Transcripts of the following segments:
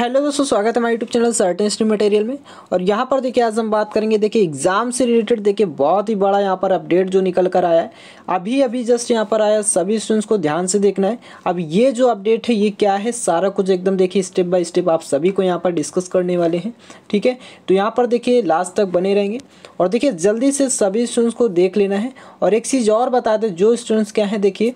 hello दोस्तों स्वागत है हमारे यूट्यूब चैनल सर्टेन स्ट्री मटेरियल में और यहाँ पर देखिए आज हम बात करेंगे देखिए एग्ज़ाम से रिलेटेड देखिए बहुत ही बड़ा यहाँ पर अपडेट जो निकल कर आया है अभी अभी जस्ट यहाँ पर आया सभी स्टूडेंट्स को ध्यान से देखना है अब ये जो अपडेट है ये क्या है सारा कुछ एकदम देखिए स्टेप बाय स्टेप आप सभी को यहाँ पर डिस्कस करने वाले हैं ठीक है तो यहाँ पर देखिए लास्ट तक बने रहेंगे और देखिए जल्दी से सभी स्टूडेंट्स को देख लेना है और एक चीज़ और बता दें जो स्टूडेंट्स क्या हैं देखिए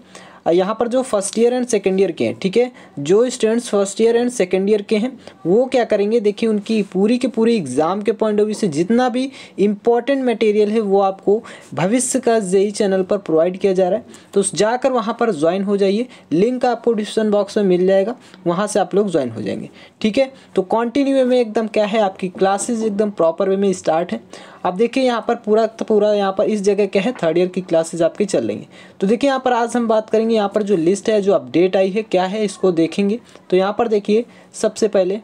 यहाँ पर जो first year and second year के हैं ठीक है जो students first year and second year के हैं वो क्या करेंगे देखिए उनकी पूरी के पूरी एग्ज़ाम के पॉइंट ऑफ व्यू से जितना भी इम्पोर्टेंट मटेरियल है वो आपको भविष्य का जेई चैनल e e पर प्रोवाइड किया जा रहा है तो जाकर वहाँ पर ज्वाइन हो जाइए लिंक आपको डिस्क्रिप्शन बॉक्स में मिल जाएगा वहाँ से आप लोग ज्वाइन हो जाएंगे ठीक है तो कॉन्टिन्यू में एकदम क्या है आपकी क्लासेज एकदम प्रॉपर वे में स्टार्ट है अब देखिए यहाँ पर पूरा पूरा यहाँ पर इस जगह क्या है थर्ड ईयर की क्लासेज आपकी चल रही हैं तो देखिए यहाँ पर आज हम बात करेंगे यहाँ पर जो लिस्ट है जो अपडेट आई है क्या है इसको देखेंगे तो यहाँ पर देखिए सबसे पहले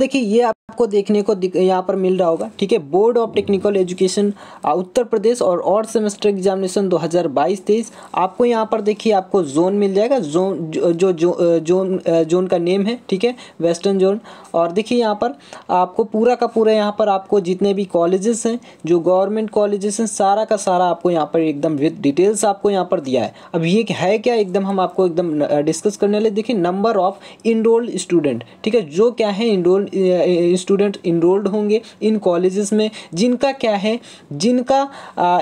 देखिए ये आपको देखने को यहाँ पर मिल रहा होगा ठीक है board of technical education Uttar Pradesh और और सेमेस्टर एग्जामिनेशन 2022-23 आपको यहाँ पर देखिए आपको जोन मिल जाएगा जोन जो जो जोन जोन, जोन का नेम है ठीक है वेस्टर्न जोन और देखिए यहाँ पर आपको पूरा का पूरा यहाँ पर आपको जितने भी कॉलेजेस हैं जो गवर्नमेंट कॉलेजेस हैं सारा का सारा आपको यहाँ पर एकदम विद डिटेल्स आपको यहाँ पर दिया है अब ये है क्या एकदम हम आपको एकदम डिस्कस करने लगे देखिए नंबर ऑफ इनरोल्ड स्टूडेंट ठीक है जो क्या है इनरोल्ड स्टूडेंट इनरोल्ड होंगे इन कॉलेजेस में जिनका क्या है जिनका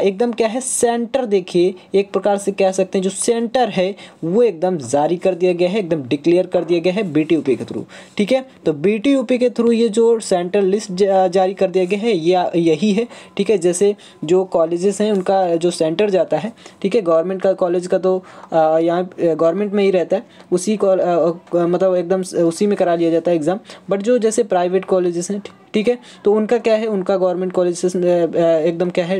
एकदम क्या है सेंटर देखिए एक प्रकार से कह सकते हैं जो सेंटर है वो एकदम जारी कर दिया गया है एकदम डिक्लेयर कर दिया गया है बी के थ्रू ठीक है तो बी के थ्रू ये जो सेंटर लिस्ट जारी कर दिया गया है या यही है ठीक है जैसे जो कॉलेजेस हैं उनका जो सेंटर जाता है ठीक है गवर्नमेंट का कॉलेज का तो यहाँ गवर्नमेंट में ही रहता है उसी मतलब एकदम उसी में करा लिया जाता है एग्ज़ाम बट जो जैसे से प्राइवेट कॉलेजेस हैं ठीक है तो उनका क्या है उनका गवर्नमेंट कॉलेज एकदम क्या है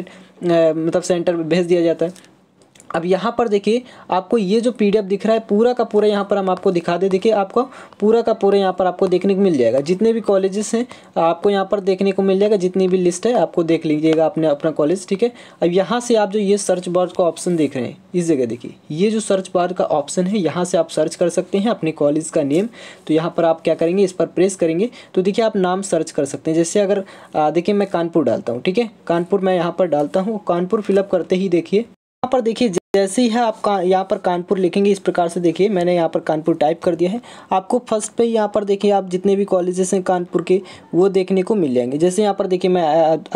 मतलब सेंटर भेज दिया जाता है अब यहाँ पर देखिए आपको ये जो पी दिख रहा है पूरा का पूरा यहाँ पर हम आपको दिखा दे देखिए आपको पूरा का पूरा यहाँ पर आपको देखने को मिल जाएगा जितने भी कॉलेजेस हैं आपको यहाँ पर देखने को मिल जाएगा जितनी भी लिस्ट है आपको देख लीजिएगा अपने अपना कॉलेज ठीक है अब यहाँ से आप जो ये सर्च बार का ऑप्शन देख रहे हैं इस जगह देखिए ये जो सर्च बार का ऑप्शन है यहाँ से आप सर्च कर सकते हैं अपने कॉलेज का नेम तो यहाँ पर आप क्या करेंगे इस पर प्रेस करेंगे तो देखिए आप नाम सर्च कर सकते हैं जैसे अगर देखिए मैं कानपुर डालता हूँ ठीक है कानपुर मैं यहाँ पर डालता हूँ कानपुर फिलअप करते ही देखिए यहाँ पर देखिए जैसे ही है आप यहाँ पर कानपुर लिखेंगे इस प्रकार से देखिए मैंने यहाँ पर कानपुर टाइप कर दिया है आपको फर्स्ट पे यहाँ पर देखिए आप जितने भी कॉलेजेस हैं कानपुर के वो देखने को मिल जाएंगे जैसे यहाँ पर देखिए मैं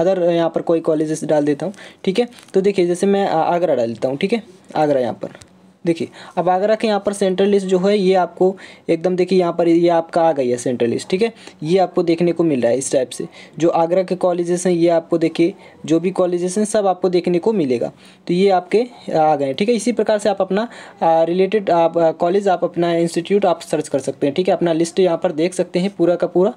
अदर यहाँ पर कोई कॉलेजेस डाल देता हूँ ठीक है तो देखिए जैसे मैं आगरा डाल देता हूँ ठीक है आगरा यहाँ पर देखिए अब आगरा के यहाँ पर सेंट्रल लिस्ट जो है ये आपको एकदम देखिए यहाँ पर ये आपका आ गई है सेंट्रल लिस्ट ठीक है ये आपको देखने को मिल रहा है इस टाइप से जो आगरा के कॉलेजेस हैं ये आपको देखिए जो भी कॉलेजेस हैं सब आपको देखने को मिलेगा तो ये आपके आ गए ठीक है इसी प्रकार से आप अपना रिलेटेड आप कॉलेज आप अपना इंस्टीट्यूट आप सर्च कर सकते हैं ठीक है अपना लिस्ट यहाँ पर देख सकते हैं पूरा का पूरा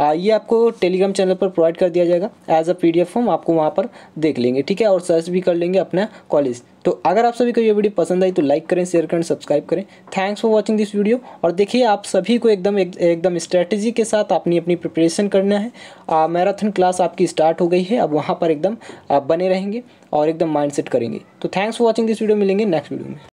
ये आपको टेलीग्राम चैनल पर प्रोवाइड कर दिया जाएगा एज अ पी फॉर्म आपको वहाँ पर देख लेंगे ठीक है और सर्च भी कर लेंगे अपना कॉलेज तो अगर आप सभी को ये वीडियो पसंद आई तो लाइक करें शेयर करें सब्सक्राइब करें thanks for watching this video और देखिए आप सभी को एकदम एक, एकदम स्ट्रैटेजी के साथ अपनी अपनी प्रिपरेशन करना है मैराथन क्लास आपकी स्टार्ट हो गई है अब वहाँ पर एकदम आप बने रहेंगे और एकदम माइंड करेंगे तो thanks for watching this video मिलेंगे नेक्स्ट वीडियो में